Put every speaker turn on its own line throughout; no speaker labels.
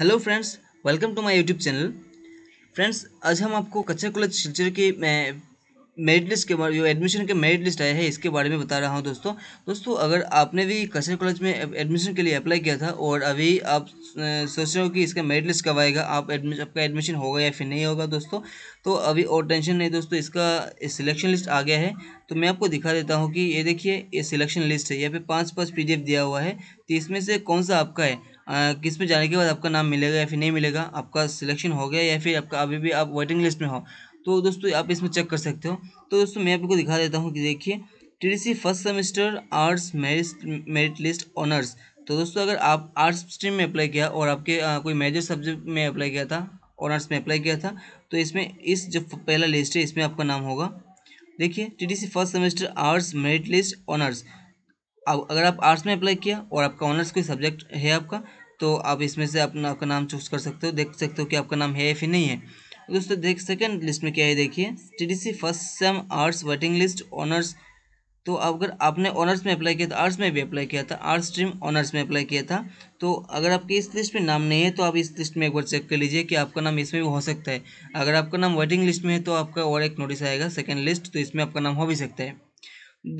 hello friends welcome to my YouTube channel friends आज हम आपको कच्चा कॉलेज सिलचर के मेरिट लिस्ट के बारे जो एडमिशन के मेरिट लिस्ट आया है इसके बारे में बता रहा हूँ दोस्तों दोस्तों अगर आपने भी कच्चा कॉलेज में एडमिशन के लिए अप्लाई किया था और अभी आप सोच रहे हो कि इसका मेरिट लिस्ट कब आएगा आप एडमिश आपका एडमिशन होगा या फिर नहीं होगा दोस्तों तो अभी और टेंशन नहीं दोस्तों इसका सिलेक्शन लिस्ट आ गया है तो मैं आपको दिखा देता हूँ कि ये देखिए ये सिलेक्शन लिस्ट है यहाँ पे पाँच पाँच पी दिया हुआ है तो इसमें से कौन सा आपका है किस पे जाने के बाद आपका नाम मिलेगा या फिर नहीं मिलेगा आपका सिलेक्शन हो गया या फिर आपका अभी भी आप वेटिंग लिस्ट में हो तो दोस्तों आप इसमें चेक कर सकते हो तो दोस्तों मैं आपको दिखा देता हूँ कि देखिए T first semester arts merit merit list honours तो दोस्तों अगर आप आर्ट्स स्ट्रीम में अप्लाई किया और आपके आ, कोई मेजर सब्जेक्ट में अप्लाई किया था ऑनर्स में अप्लाई किया था तो इसमें इस जो पहला लिस्ट है इसमें आपका नाम होगा देखिए T first semester arts merit list honours अब अगर आप आर्ट्स में अप्लाई किया और आपका ऑनर्स कोई सब्जेक्ट है आपका तो आप इसमें से अपना आपका नाम चूज कर सकते हो देख सकते हो कि आपका नाम है या फिर नहीं है दोस्तों देख सेकेंड लिस्ट में क्या है देखिए TDC first sem arts waiting list honours तो अगर आपने ऑनर्स में अप्लाई किया था आर्ट्स में भी अप्लाई किया था आर्ट्स स्ट्रीम ऑनर्स में अप्लाई किया था तो अगर आपके इस लिस्ट में नाम नहीं है तो आप इस लिस्ट में एक बार चेक कर लीजिए कि आपका नाम इसमें भी हो सकता है अगर आपका नाम वेटिंग लिस्ट में है तो आपका और एक नोटिस आएगा सेकेंड लिस्ट तो इसमें आपका नाम हो भी सकता है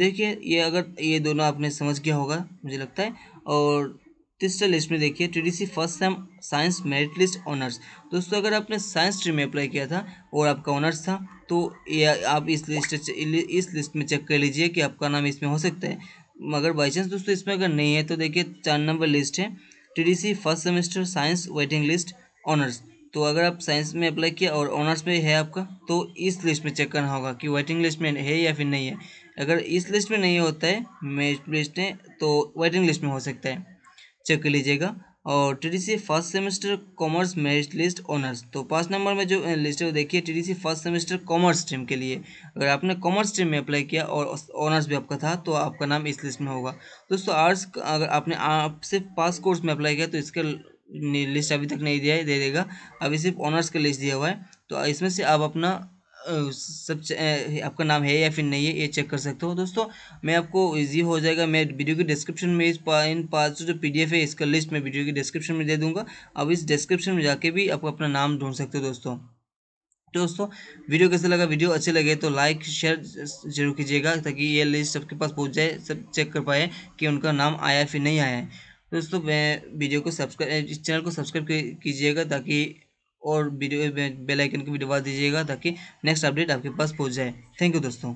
देखिए ये अगर ये दोनों आपने समझ गया होगा मुझे लगता है और तीसरा लिस्ट में देखिए T D first sem science merit list honours दोस्तों अगर आपने साइंस स्ट्रीम में अप्लाई किया था और आपका ऑनर्स था तो ये आप इस लिस्ट इस लिस्ट में चेक कर लीजिए कि आपका नाम इसमें हो सकता है मगर बाई चांस दोस्तों इसमें अगर नहीं है तो देखिए चार नंबर लिस्ट है T first semester science waiting list honours तो अगर आप साइंस में अप्लाई किया और ऑनर्स में है आपका तो इस लिस्ट में चेक करना होगा कि वेटिंग लिस्ट में है या फिर नहीं है अगर इस लिस्ट में नहीं होता है मेरिट लिस्ट है तो वेटिंग लिस्ट में हो सकता है चेक कर लीजिएगा और T first semester commerce merit list honours तो पाँच नंबर में जो लिस्ट है वो देखिए TDC first semester commerce stream के लिए अगर आपने कॉमर्स स्ट्रीम में अप्लाई किया और ऑनर्स भी आपका था तो आपका नाम इस लिस्ट में होगा दोस्तों आर्ट्स अगर आपने आप सिर्फ पास कोर्स में अप्लाई किया तो इसका लिस्ट अभी तक नहीं दिया है दे देगा अभी सिर्फ ऑनर्स का लिस्ट दिया हुआ है तो इसमें से आप अपना सब आपका नाम है या फिर नहीं है ये चेक कर सकते हो दोस्तों मैं आपको इजी हो जाएगा मैं वीडियो के डिस्क्रिप्शन में इस पा, इन पाँच जो पीडीएफ है इसका लिस्ट मैं वीडियो के डिस्क्रिप्शन में दे दूंगा अब इस डिस्क्रिप्शन में जाके भी आप अपना नाम ढूंढ सकते हो दोस्तों दोस्तों वीडियो कैसे लगा वीडियो अच्छे लगे तो लाइक शेयर जरूर कीजिएगा ताकि ये लिस्ट सबके पास पहुंच जाए सब चेक कर पाए कि उनका नाम आया फिर नहीं आया है दोस्तों मैं वीडियो को सब्सक्राइब इस चैनल को सब्सक्राइब कीजिएगा ताकि और वीडियो बेल आइकन को भी दबा दीजिएगा ताकि नेक्स्ट अपडेट आपके पास पहुंच जाए थैंक यू दोस्तों